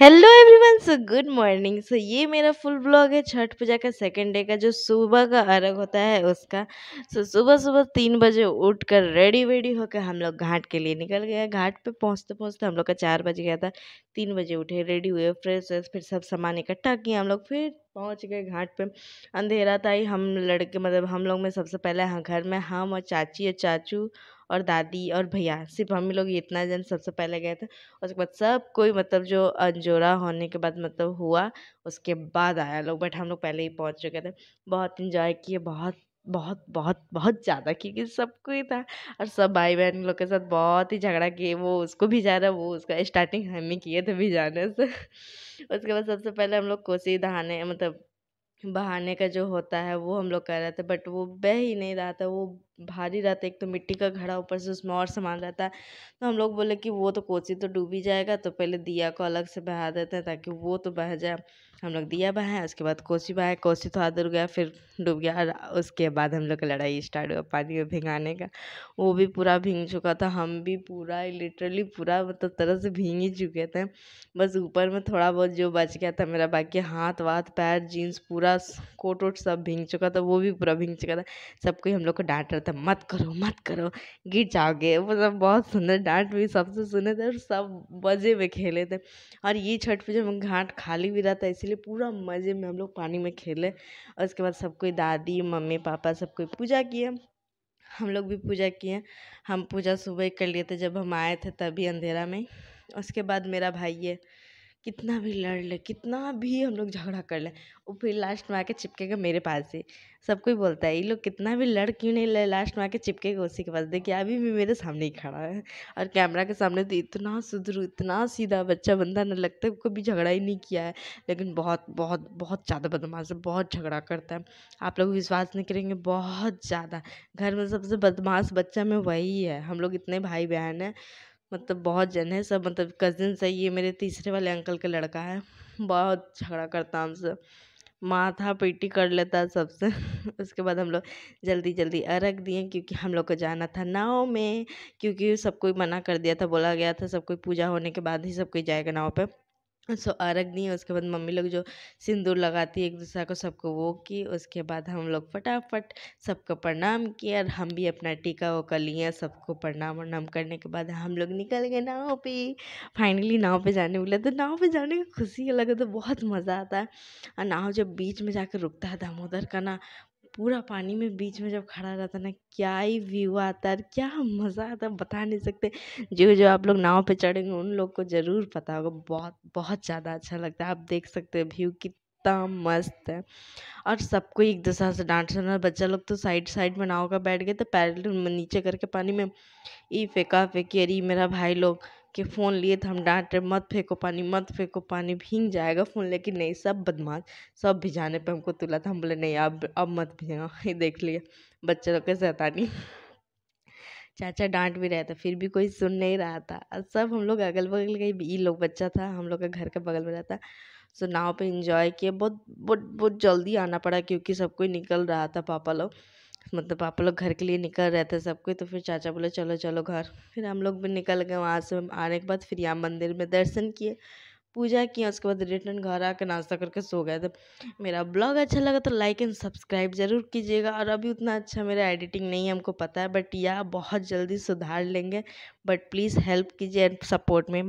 hello everyone so good morning so ये मेरा full blog है छठ पूजा का सेकंड डे का जो सुबह का अर्घ होता है उसका सो so, सुबह सुबह तीन बजे उठ कर रेडी वेडी होकर हम लोग घाट के लिए निकल गए घाट पे पहुंचते पहुंचते हम लोग का चार बज गया था तीन बजे उठे रेडी हुए फ्रेश फिर सब सामान इकट्ठा किया हम लोग फिर पहुँच गए घाट पे अंधेरा था ही हम लड़के मतलब हम लोग में सबसे पहले हाँ घर में हम और चाची और चाचू और दादी और भैया सिर्फ हम लोग इतना जन सबसे पहले गए थे उसके बाद सब कोई मतलब जो अंजोरा होने के बाद मतलब हुआ उसके बाद आया लोग बट हम लोग पहले ही पहुंच चुके थे बहुत इंजॉय किए बहुत बहुत बहुत बहुत ज़्यादा क्योंकि सबको ही था और सब भाई बहन लोग के साथ बहुत ही झगड़ा किए वो उसको रहा वो उसका स्टार्टिंग हम ही किए थे भिजाने से उसके बाद सबसे पहले हम लोग कोसी दहाने मतलब बहाने का जो होता है वो हम लोग कर रहे थे बट वो बह ही नहीं रहा था वो भारी रहता एक तो मिट्टी का घड़ा ऊपर से उसमें और सामान रहता है तो हम लोग बोले कि वो तो कोसी तो डूब ही जाएगा तो पहले दिया को अलग से बहा देते हैं ताकि वो तो बह जाए हम लोग दिया बहाए उसके बाद कोसी बहाए कोसी थोड़ा तो दूर गया फिर डूब गया और उसके बाद हम लोग का लड़ाई स्टार्ट हुआ पानी में भिंगाने का वो भी पूरा भींग चुका था हम भी पूरा लिटरली पूरा मतलब तरह से भींग ही चुके थे बस ऊपर में थोड़ा बहुत जो बच गया था मेरा बाकी हाथ वाथ पैर जीन्स पूरा कोट वोट सब भींग चुका था वो भी पूरा भींग चुका था सब कोई हम लोग को डांट रहा था मत करो मत करो गिर जाओगे मतलब बहुत सुंदर डांट भी सबसे सुने थे और सब मज़े में खेले थे और ये छठ पूजा में घाट खाली भी रहता था इसीलिए खेले पूरा मज़े में हम लोग पानी में खेले और उसके बाद सब कोई दादी मम्मी पापा सब कोई पूजा किए हम लोग भी पूजा किए हम पूजा सुबह कर लिए थे जब हम आए थे तभी अंधेरा में उसके बाद मेरा भाई है कितना भी लड़ लें कितना भी हम लोग झगड़ा कर लें वो फिर लास्ट में आके चिपकेगा मेरे पास ही सब कोई बोलता है ये लोग कितना भी लड़ क्यों नहीं ले लास्ट में आके चिपकेगा उसी के पास देखिए अभी भी मेरे सामने ही खड़ा है और कैमरा के सामने तो इतना सुधरू इतना सीधा बच्चा बंदा न लगता है कभी झगड़ा ही नहीं किया है लेकिन बहुत बहुत बहुत ज़्यादा बदमाश है बहुत झगड़ा करता है आप लोग विश्वास नहीं करेंगे बहुत ज़्यादा घर में सबसे बदमाश बच्चा में वही है हम लोग इतने भाई बहन हैं मतलब बहुत जन है सब मतलब कजिन है ये मेरे तीसरे वाले अंकल का लड़का है बहुत झगड़ा करता हमसे माथा पेटी कर लेता है सबसे उसके बाद हम लोग जल्दी जल्दी अर्घ दिए क्योंकि हम लोग को जाना था नाव में क्योंकि सब कोई मना कर दिया था बोला गया था सब कोई पूजा होने के बाद ही सब कोई जाएगा नाव पे सो अर्घ दिए उसके बाद मम्मी लोग जो सिंदूर लगाती है एक दूसरे को सबको वो की उसके बाद हम लोग फटाफट सबको प्रणाम किए और हम भी अपना टीका वो कर लिए सबको प्रणाम वरणाम करने के बाद हम लोग निकल गए नाव पे फाइनली नाव पे जाने बोले तो नाव पे जाने की खुशी अलग है तो बहुत मज़ा आता है और नाव जब बीच में जाकर रुकता है दामोदर का ना पूरा पानी में बीच में जब खड़ा रहता ना क्या ही व्यू आता है क्या मज़ा आता है बता नहीं सकते जो जो आप लोग नाव पे चढ़ेंगे उन लोग को ज़रूर पता होगा बहुत बहुत ज़्यादा अच्छा लगता है आप देख सकते हैं व्यू कितना मस्त है और सबको एक दूसरा से डांट सुना बच्चा लोग तो साइड साइड में नाव का बैठ गए तो पैर नीचे करके पानी में ई फेंका फेंकी अरे मेरा भाई लोग कि फ़ोन लिए तो हम डांट रहे मत फेंको पानी मत फेंको पानी भींग जाएगा फ़ोन लेकिन नहीं सब बदमाश सब भिजाने पे हमको तुला था हम बोले नहीं अब अब मत भिजा ये देख लिया बच्चे लोग के नहीं चाचा डांट भी रहे थे फिर भी कोई सुन नहीं रहा था सब हम लोग अगल बगल के ये लोग बच्चा था हम लोग के घर के बगल में रहता सो नाव पे इंजॉय किए बहुत बहुत बहुत जल्दी आना पड़ा क्योंकि सब कोई निकल रहा था पापा लोग मतलब पापा लोग घर के लिए निकल रहे थे सब कोई तो फिर चाचा बोले चलो चलो घर फिर हम लोग भी निकल गए वहाँ से आने के बाद फिर यहाँ मंदिर में दर्शन किए पूजा किए उसके बाद रिटर्न घर आकर नाश्ता करके सो गए थे मेरा ब्लॉग अच्छा लगा तो लाइक एंड सब्सक्राइब जरूर कीजिएगा और अभी उतना अच्छा मेरा एडिटिंग नहीं है हमको पता है बट या बहुत जल्दी सुधार लेंगे बट प्लीज़ हेल्प कीजिए एंड सपोर्ट में